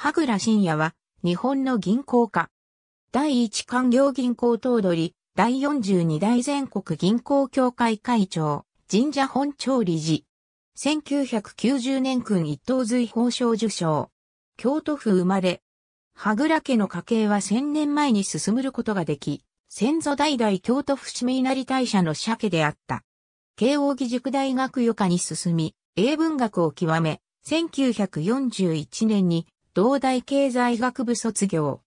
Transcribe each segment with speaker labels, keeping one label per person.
Speaker 1: 羽倉信也は、日本の銀行家。第一官業銀行頭取、第42代全国銀行協会会長、神社本庁理事。1990年君一等随法賞受賞。京都府生まれ。羽倉家の家系は千年前に進むことができ、先祖代々京都伏見稲荷大社の社家であった。慶応義塾大学余科に進み、英文学を極め、1941年に同大経済学部卒業。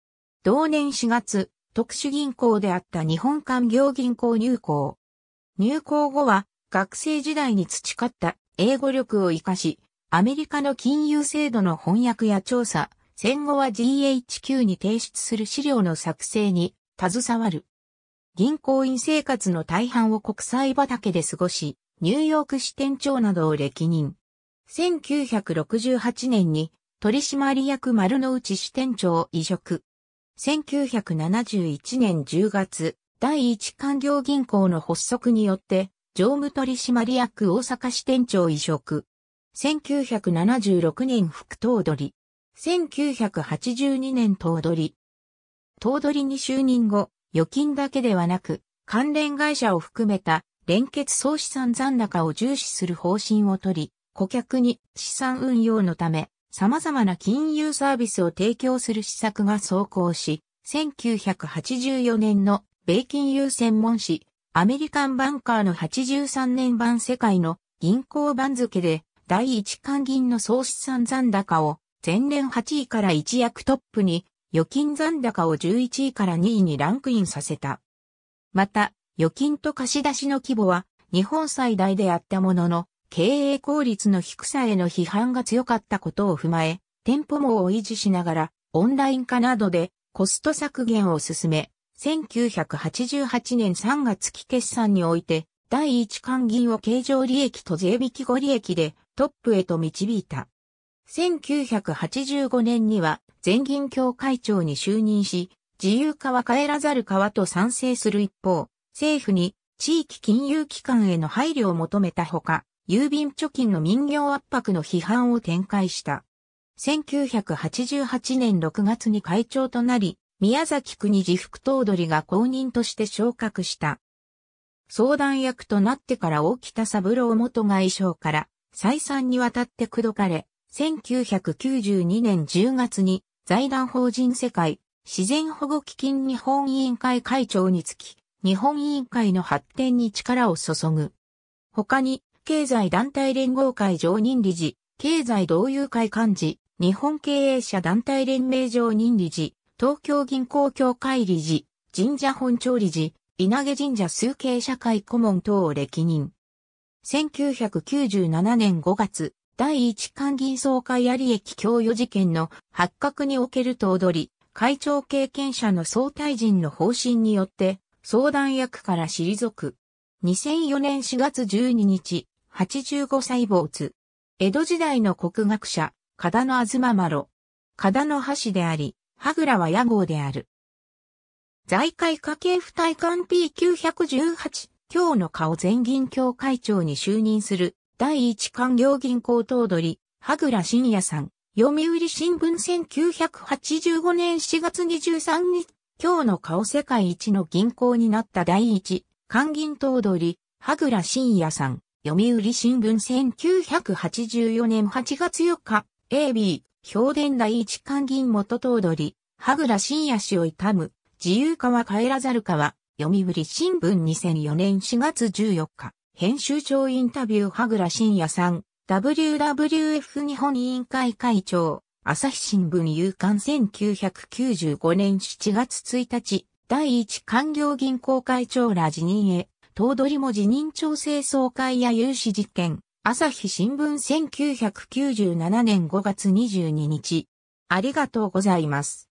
Speaker 1: 同年4月、特殊銀行であった日本官業銀行入行。入行後は、学生時代に培った英語力を活かし、アメリカの金融制度の翻訳や調査、戦後は GHQ に提出する資料の作成に携わる。銀行員生活の大半を国際畑で過ごし、ニューヨーク支店長などを歴任。1968年に取締役丸の内支店長移植。1971年10月、第一官業銀行の発足によって、常務取締役大阪支店長移植。1976年副頭取。1982年頭取。頭取に就任後、預金だけではなく、関連会社を含めた連結総資産残高を重視する方針を取り、顧客に資産運用のため、様々な金融サービスを提供する施策が走行し、1984年の米金融専門誌、アメリカンバンカーの83年版世界の銀行番付で第一関銀の総資産残高を前年8位から一躍トップに、預金残高を11位から2位にランクインさせた。また、預金と貸し出しの規模は日本最大であったものの、経営効率の低さへの批判が強かったことを踏まえ、店舗網を維持しながら、オンライン化などでコスト削減を進め、1988年3月期決算において、第一関銀を経常利益と税引き後利益でトップへと導いた。1985年には全銀協会長に就任し、自由化は変えらざる川と賛成する一方、政府に地域金融機関への配慮を求めたほか、郵便貯金の民業圧迫の批判を展開した。1988年6月に会長となり、宮崎国自副頭取が公認として昇格した。相談役となってから大北三郎元外相から再三にわたって口説かれ、1992年10月に財団法人世界自然保護基金日本委員会会長につき、日本委員会の発展に力を注ぐ。他に経済団体連合会常任理事、経済同友会幹事、日本経営者団体連盟常任理事、東京銀行協会理事、神社本庁理事、稲毛神社数形社会顧問等を歴任。1997年5月、第一官銀総会有益供与事件の発覚における頭取、会長経験者の総大臣の方針によって、相談役から退く。2004年4月12日、85歳坊津。江戸時代の国学者、加田の東麻呂。加田の橋であり、羽倉は屋号である。財界家計不対官 P918、今日の顔全銀協会長に就任する、第一官業銀行頭取、羽倉信也さん。読売新聞1985年4月23日、今日の顔世界一の銀行になった第一、官銀頭取、羽倉信也さん。読売新聞1984年8月4日、AB、評伝第一官銀元頭取、羽倉信也氏を悼む、自由化は帰らざるかは、読売新聞2004年4月14日、編集長インタビュー羽倉信也さん、WWF 日本委員会会長、朝日新聞夕刊1995年7月1日、第一官業銀行会長ら辞任へ、頭取も辞任調整総会や有志実験、朝日新聞1997年5月22日。ありがとうございます。